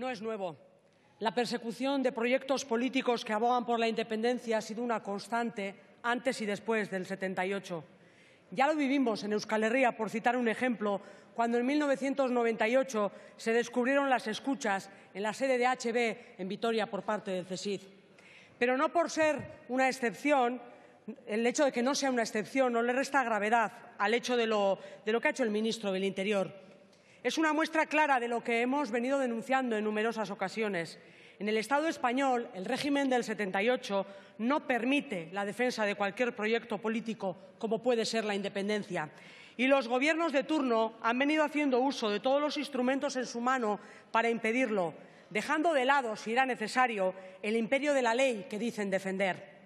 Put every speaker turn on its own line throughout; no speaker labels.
no es nuevo. La persecución de proyectos políticos que abogan por la independencia ha sido una constante antes y después del 78. Ya lo vivimos en Euskal Herria, por citar un ejemplo, cuando en 1998 se descubrieron las escuchas en la sede de HB en Vitoria por parte del CESID. Pero no por ser una excepción, el hecho de que no sea una excepción no le resta gravedad al hecho de lo que ha hecho el ministro del Interior. Es una muestra clara de lo que hemos venido denunciando en numerosas ocasiones. En el Estado español, el régimen del 78 no permite la defensa de cualquier proyecto político, como puede ser la independencia. Y los gobiernos de turno han venido haciendo uso de todos los instrumentos en su mano para impedirlo, dejando de lado, si era necesario, el imperio de la ley que dicen defender.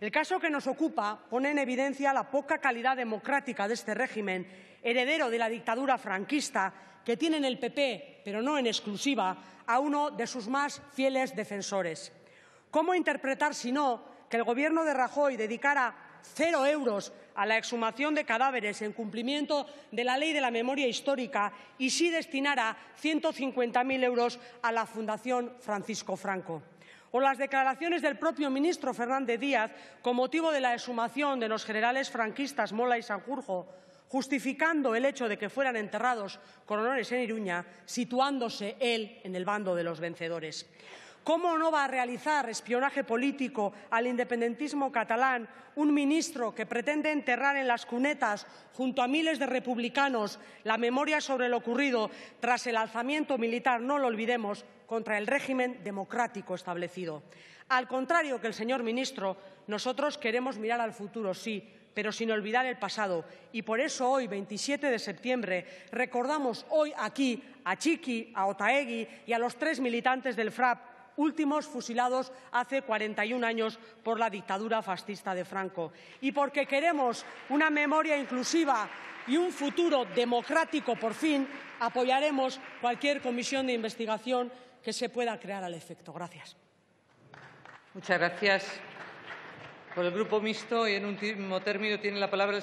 El caso que nos ocupa pone en evidencia la poca calidad democrática de este régimen, heredero de la dictadura franquista, que tiene en el PP, pero no en exclusiva, a uno de sus más fieles defensores. ¿Cómo interpretar, si no, que el Gobierno de Rajoy dedicara cero euros a la exhumación de cadáveres en cumplimiento de la Ley de la Memoria Histórica y sí destinara 150.000 euros a la Fundación Francisco Franco? o las declaraciones del propio ministro Fernández Díaz con motivo de la exhumación de los generales franquistas Mola y Sanjurjo, justificando el hecho de que fueran enterrados con en Iruña, situándose él en el bando de los vencedores. ¿Cómo no va a realizar espionaje político al independentismo catalán un ministro que pretende enterrar en las cunetas, junto a miles de republicanos, la memoria sobre lo ocurrido tras el alzamiento militar, no lo olvidemos, contra el régimen democrático establecido? Al contrario que el señor ministro, nosotros queremos mirar al futuro, sí, pero sin olvidar el pasado. Y por eso hoy, 27 de septiembre, recordamos hoy aquí a Chiqui, a Otaegui y a los tres militantes del FRAP últimos fusilados hace 41 años por la dictadura fascista de Franco. Y porque queremos una memoria inclusiva y un futuro democrático, por fin, apoyaremos cualquier comisión de investigación que se pueda crear al efecto. Gracias. Muchas gracias. Por el Grupo Mixto y en último término tiene la palabra